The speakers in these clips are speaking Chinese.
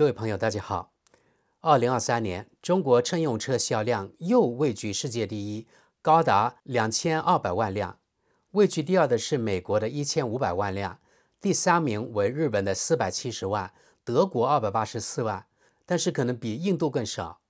各位朋友，大家好。二零二三年，中国乘用车销量又位居世界第一，高达两千二百万辆。位居第二的是美国的一千五百万辆，第三名为日本的四百七十万，德国二百八十四万，但是可能比印度更少。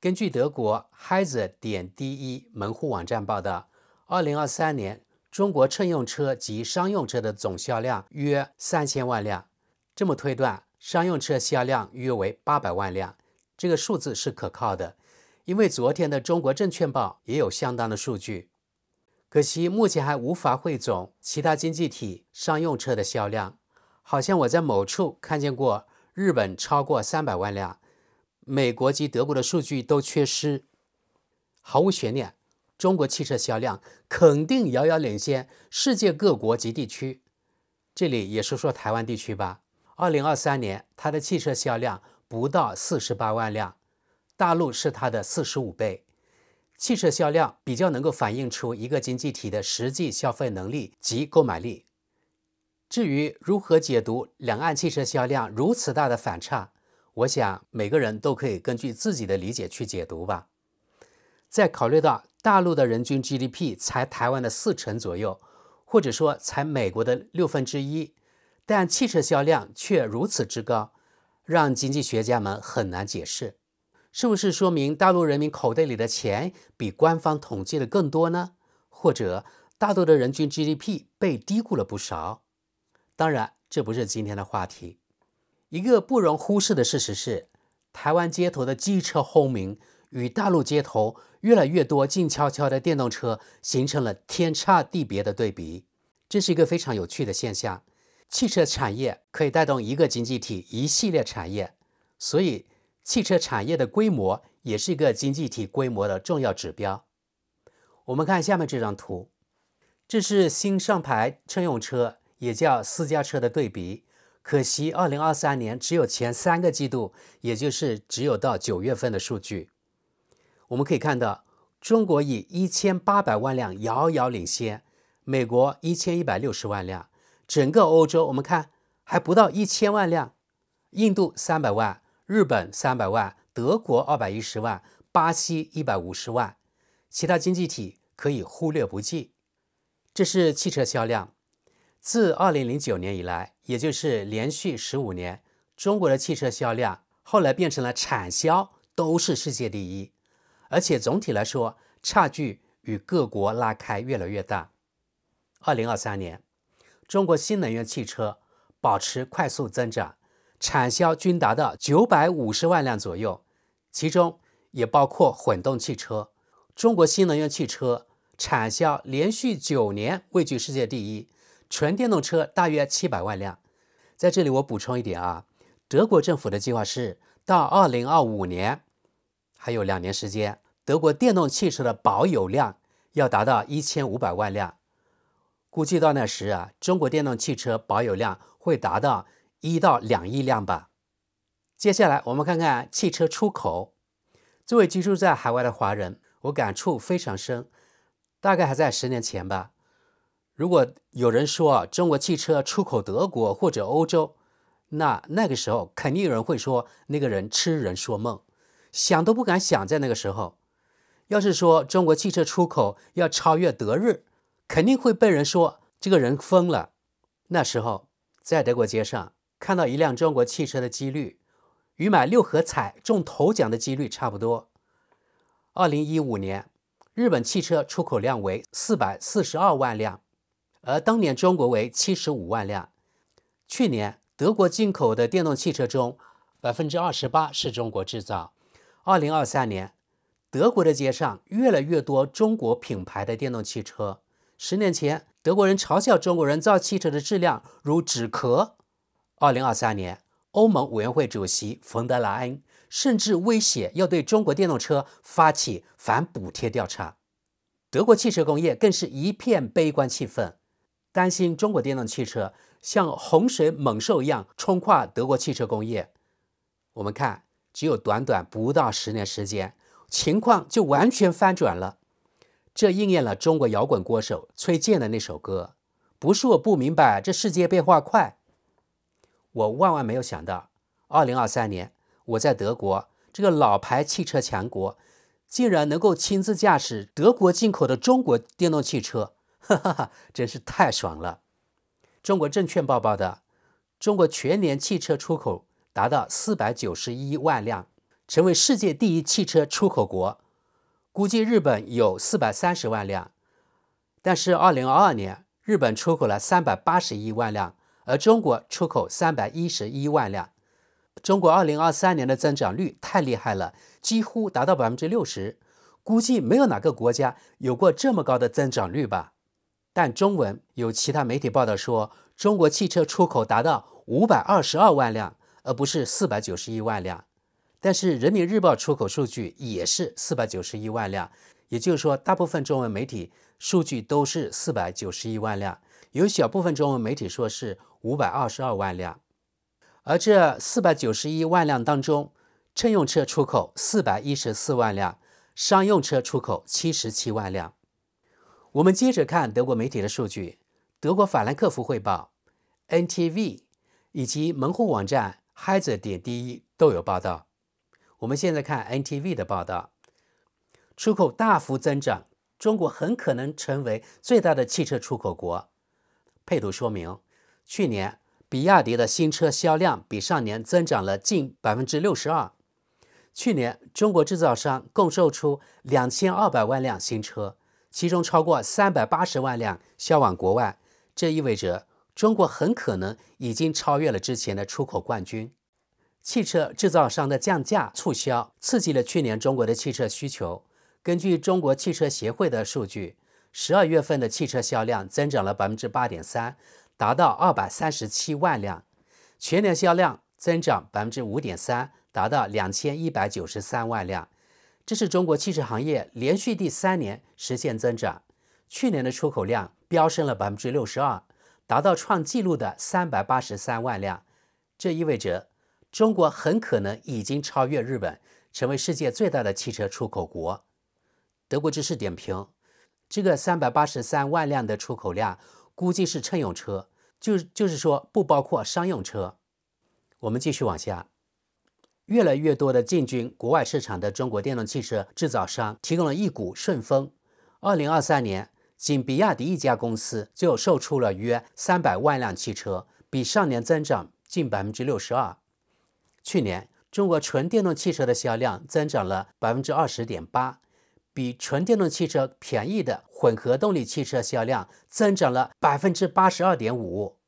根据德国 h e i s 点 DE 门户网站报道，二零二三年中国乘用车及商用车的总销量约三千万辆。这么推断。商用车销量约为八百万辆，这个数字是可靠的，因为昨天的《中国证券报》也有相当的数据。可惜目前还无法汇总其他经济体商用车的销量，好像我在某处看见过日本超过三百万辆，美国及德国的数据都缺失。毫无悬念，中国汽车销量肯定遥遥领先世界各国及地区。这里也说说台湾地区吧。二零二三年，它的汽车销量不到四十八万辆，大陆是它的四十五倍。汽车销量比较能够反映出一个经济体的实际消费能力及购买力。至于如何解读两岸汽车销量如此大的反差，我想每个人都可以根据自己的理解去解读吧。在考虑到大陆的人均 GDP 才台湾的四成左右，或者说才美国的六分之一。但汽车销量却如此之高，让经济学家们很难解释。是不是说明大陆人民口袋里的钱比官方统计的更多呢？或者大陆的人均 GDP 被低估了不少？当然，这不是今天的话题。一个不容忽视的事实是，台湾街头的机车轰鸣与大陆街头越来越多静悄悄的电动车形成了天差地别的对比。这是一个非常有趣的现象。汽车产业可以带动一个经济体一系列产业，所以汽车产业的规模也是一个经济体规模的重要指标。我们看下面这张图，这是新上牌乘用车，也叫私家车的对比。可惜2023年只有前三个季度，也就是只有到九月份的数据。我们可以看到，中国以1800万辆遥遥领先，美国1160万辆。整个欧洲，我们看还不到一千万辆；印度三百万，日本三百万，德国二百一十万，巴西一百五十万，其他经济体可以忽略不计。这是汽车销量。自二零零九年以来，也就是连续十五年，中国的汽车销量后来变成了产销都是世界第一，而且总体来说差距与各国拉开越来越大。二零二三年。中国新能源汽车保持快速增长，产销均达到九百五十万辆左右，其中也包括混动汽车。中国新能源汽车产销连续九年位居世界第一，纯电动车大约七百万辆。在这里，我补充一点啊，德国政府的计划是到二零二五年，还有两年时间，德国电动汽车的保有量要达到一千五百万辆。估计到那时啊，中国电动汽车保有量会达到一到两亿辆吧。接下来我们看看汽车出口。作为居住在海外的华人，我感触非常深。大概还在十年前吧。如果有人说啊，中国汽车出口德国或者欧洲，那那个时候肯定有人会说那个人痴人说梦，想都不敢想。在那个时候，要是说中国汽车出口要超越德日，肯定会被人说这个人疯了。那时候在德国街上看到一辆中国汽车的几率，与买六合彩中头奖的几率差不多。二零一五年，日本汽车出口量为四百四十二万辆，而当年中国为七十五万辆。去年德国进口的电动汽车中，百分之二十八是中国制造。二零二三年，德国的街上越来越多中国品牌的电动汽车。十年前，德国人嘲笑中国人造汽车的质量如纸壳。二零二三年，欧盟委员会主席冯德莱恩甚至威胁要对中国电动车发起反补贴调查。德国汽车工业更是一片悲观气氛，担心中国电动汽车像洪水猛兽一样冲垮德国汽车工业。我们看，只有短短不到十年时间，情况就完全翻转了。这应验了中国摇滚歌手崔健的那首歌，不是我不明白，这世界变化快。我万万没有想到，二零二三年我在德国这个老牌汽车强国，竟然能够亲自驾驶德国进口的中国电动汽车，哈哈，哈，真是太爽了。中国证券报报的，中国全年汽车出口达到四百九十一万辆，成为世界第一汽车出口国。估计日本有四百三十万辆，但是二零二二年日本出口了三百八十一万辆，而中国出口三百一十一万辆。中国二零二三年的增长率太厉害了，几乎达到百分之六十，估计没有哪个国家有过这么高的增长率吧。但中文有其他媒体报道说，中国汽车出口达到五百二十二万辆，而不是四百九十一万辆。但是《人民日报》出口数据也是四百九十一万辆，也就是说，大部分中文媒体数据都是四百九十一万辆，有小部分中文媒体说是五百二十二万辆。而这四百九十一万辆当中，乘用车出口四百一十四万辆，商用车出口七十七万辆。我们接着看德国媒体的数据，《德国法兰克福汇报》、NTV 以及门户网站 Heise 点第一都有报道。我们现在看 NTV 的报道，出口大幅增长，中国很可能成为最大的汽车出口国。配图说明：去年比亚迪的新车销量比上年增长了近百分之六十二。去年中国制造商共售出两千二百万辆新车，其中超过三百八十万辆销往国外。这意味着中国很可能已经超越了之前的出口冠军。汽车制造商的降价促销刺激了去年中国的汽车需求。根据中国汽车协会的数据，十二月份的汽车销量增长了百分之八点三，达到二百三十七万辆；全年销量增长百分之五点三，达到两千一百九十三万辆。这是中国汽车行业连续第三年实现增长。去年的出口量飙升了百分之六十二，达到创纪录的三百八十三万辆。这意味着。中国很可能已经超越日本，成为世界最大的汽车出口国。德国知识点评：这个三百八十三万辆的出口量，估计是乘用车，就就是说不包括商用车。我们继续往下，越来越多的进军国外市场的中国电动汽车制造商提供了一股顺风。二零二三年，仅比亚迪一家公司就售出了约三百万辆汽车，比上年增长近百分之六十二。去年，中国纯电动汽车的销量增长了百分之二十点八，比纯电动汽车便宜的混合动力汽车销量增长了百分之八十二点五。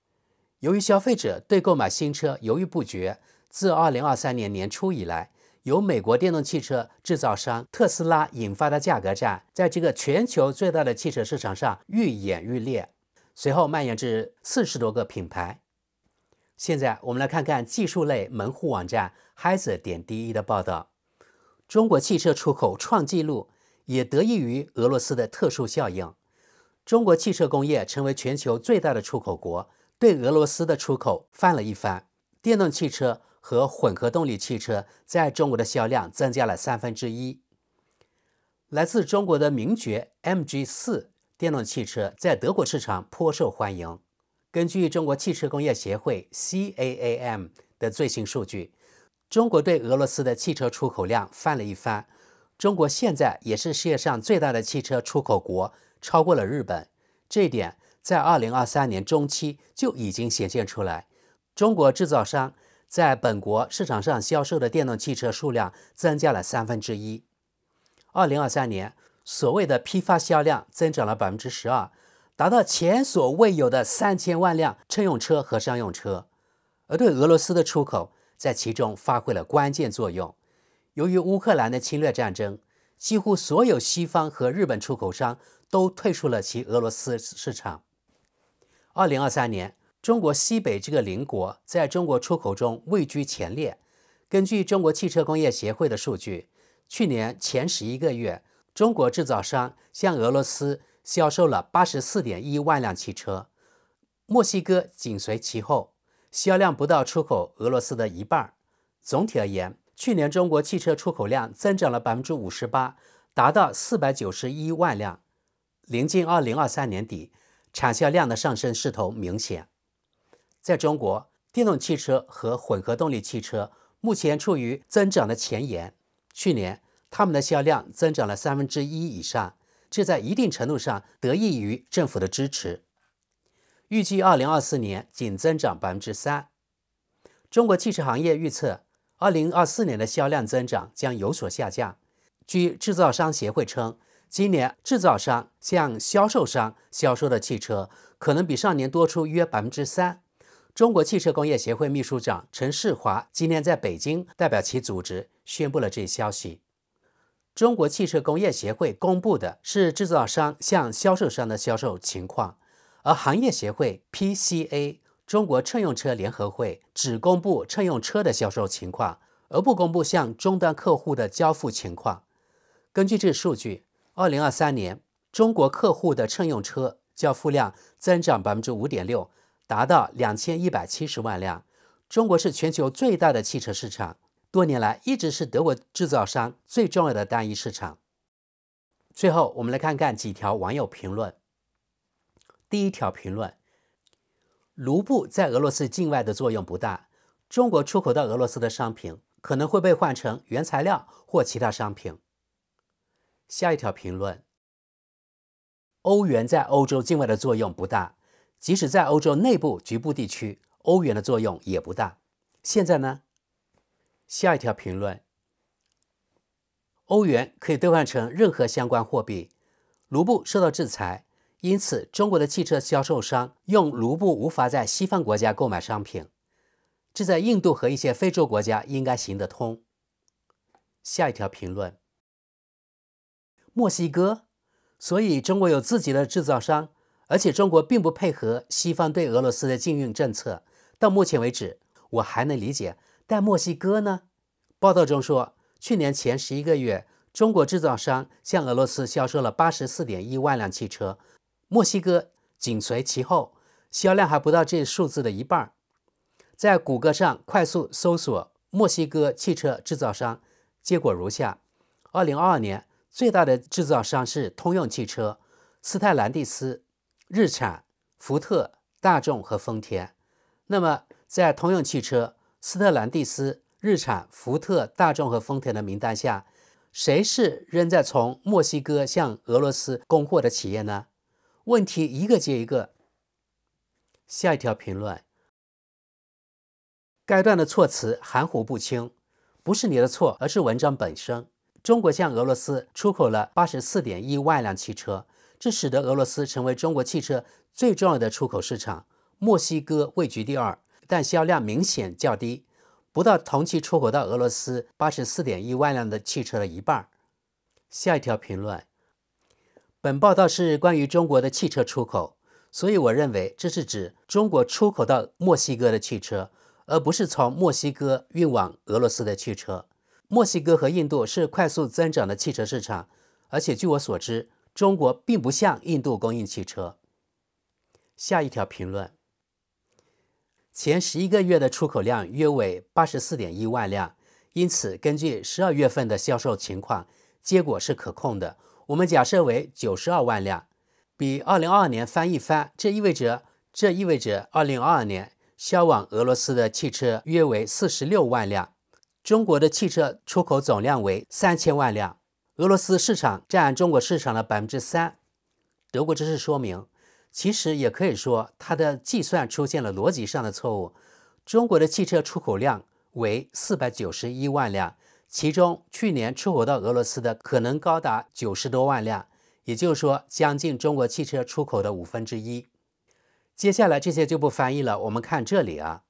由于消费者对购买新车犹豫不决，自二零二三年年初以来，由美国电动汽车制造商特斯拉引发的价格战，在这个全球最大的汽车市场上愈演愈烈，随后蔓延至四十多个品牌。现在我们来看看技术类门户网站 has. 点 d. e 的报道：中国汽车出口创纪录，也得益于俄罗斯的特殊效应。中国汽车工业成为全球最大的出口国，对俄罗斯的出口翻了一番。电动汽车和混合动力汽车在中国的销量增加了三分之一。来自中国的名爵 M. G. 四电动汽车在德国市场颇受欢迎。根据中国汽车工业协会 （CAAM） 的最新数据，中国对俄罗斯的汽车出口量翻了一番。中国现在也是世界上最大的汽车出口国，超过了日本。这一点在2023年中期就已经显现出来。中国制造商在本国市场上销售的电动汽车数量增加了三分之一。2023年，所谓的批发销量增长了12%。达到前所未有的三千万辆乘用车和商用车，而对俄罗斯的出口在其中发挥了关键作用。由于乌克兰的侵略战争，几乎所有西方和日本出口商都退出了其俄罗斯市场。二零二三年，中国西北这个邻国在中国出口中位居前列。根据中国汽车工业协会的数据，去年前十一个月，中国制造商向俄罗斯。销售了八十四点一万辆汽车，墨西哥紧随其后，销量不到出口俄罗斯的一半。总体而言，去年中国汽车出口量增长了百分之五十八，达到四百九十一万辆。临近二零二三年底，产销量的上升势头明显。在中国，电动汽车和混合动力汽车目前处于增长的前沿，去年它们的销量增长了三分之一以上。这在一定程度上得益于政府的支持。预计2024年仅增长3%。中国汽车行业预测，2024年的销量增长将有所下降。据制造商协会称，今年制造商向销售商销售的汽车可能比上年多出约3%。中国汽车工业协会秘书长陈士华今天在北京代表其组织宣布了这一消息。中国汽车工业协会公布的是制造商向销售商的销售情况，而行业协会 PCA 中国乘用车联合会只公布乘用车的销售情况，而不公布向终端客户的交付情况。根据这数据，二零二三年中国客户的乘用车交付量增长百分之五点六，达到两千一百七十万辆。中国是全球最大的汽车市场。多年来一直是德国制造商最重要的单一市场。最后，我们来看看几条网友评论。第一条评论：卢布在俄罗斯境外的作用不大，中国出口到俄罗斯的商品可能会被换成原材料或其他商品。下一条评论：欧元在欧洲境外的作用不大，即使在欧洲内部局部地区，欧元的作用也不大。现在呢？下一条评论：欧元可以兑换成任何相关货币，卢布受到制裁，因此中国的汽车销售商用卢布无法在西方国家购买商品。这在印度和一些非洲国家应该行得通。下一条评论：墨西哥，所以中国有自己的制造商，而且中国并不配合西方对俄罗斯的禁运政策。到目前为止，我还能理解。但墨西哥呢？报道中说，去年前十一个月，中国制造商向俄罗斯销售了八十四点一万辆汽车，墨西哥紧随其后，销量还不到这数字的一半。在谷歌上快速搜索“墨西哥汽车制造商”，结果如下：二零二二年最大的制造商是通用汽车、斯泰兰蒂斯、日产、福特、大众和丰田。那么，在通用汽车。斯特兰蒂斯、日产、福特、大众和丰田的名单下，谁是仍在从墨西哥向俄罗斯供货的企业呢？问题一个接一个。下一条评论，该段的措辞含糊不清，不是你的错，而是文章本身。中国向俄罗斯出口了八十四点一万辆汽车，这使得俄罗斯成为中国汽车最重要的出口市场，墨西哥位居第二。但销量明显较低，不到同期出口到俄罗斯八十四点一万辆的汽车的一半。下一条评论：本报道是关于中国的汽车出口，所以我认为这是指中国出口到墨西哥的汽车，而不是从墨西哥运往俄罗斯的汽车。墨西哥和印度是快速增长的汽车市场，而且据我所知，中国并不向印度供应汽车。下一条评论。前十一个月的出口量约为八十四点一万辆，因此根据十二月份的销售情况，结果是可控的。我们假设为九十二万辆，比二零二二年翻一番，这意味着这意味着二零二二年销往俄罗斯的汽车约为四十六万辆。中国的汽车出口总量为三千万辆，俄罗斯市场占中国市场的百分之三。德国知识说明。其实也可以说，它的计算出现了逻辑上的错误。中国的汽车出口量为四百九十一万辆，其中去年出口到俄罗斯的可能高达九十多万辆，也就是说，将近中国汽车出口的五分之一。接下来这些就不翻译了。我们看这里啊，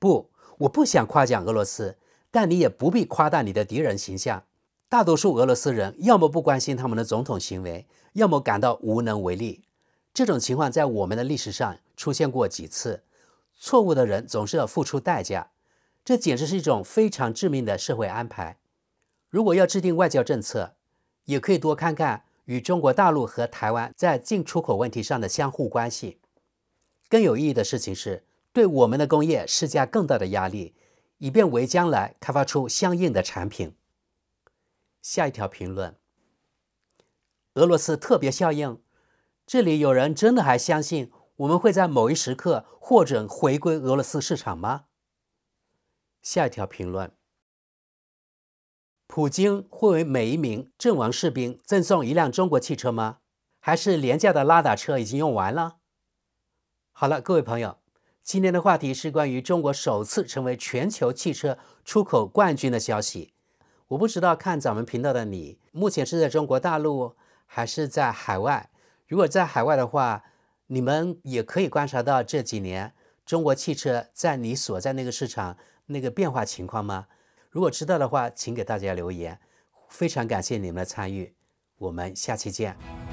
不，我不想夸奖俄罗斯，但你也不必夸大你的敌人形象。大多数俄罗斯人要么不关心他们的总统行为，要么感到无能为力。这种情况在我们的历史上出现过几次，错误的人总是要付出代价，这简直是一种非常致命的社会安排。如果要制定外交政策，也可以多看看与中国大陆和台湾在进出口问题上的相互关系。更有意义的事情是对我们的工业施加更大的压力，以便为将来开发出相应的产品。下一条评论：俄罗斯特别效应。这里有人真的还相信我们会在某一时刻或者回归俄罗斯市场吗？下一条评论：普京会为每一名阵亡士兵赠送一辆中国汽车吗？还是廉价的拉达车已经用完了？好了，各位朋友，今天的话题是关于中国首次成为全球汽车出口冠军的消息。我不知道看咱们频道的你目前是在中国大陆还是在海外。如果在海外的话，你们也可以观察到这几年中国汽车在你所在那个市场那个变化情况吗？如果知道的话，请给大家留言。非常感谢你们的参与，我们下期见。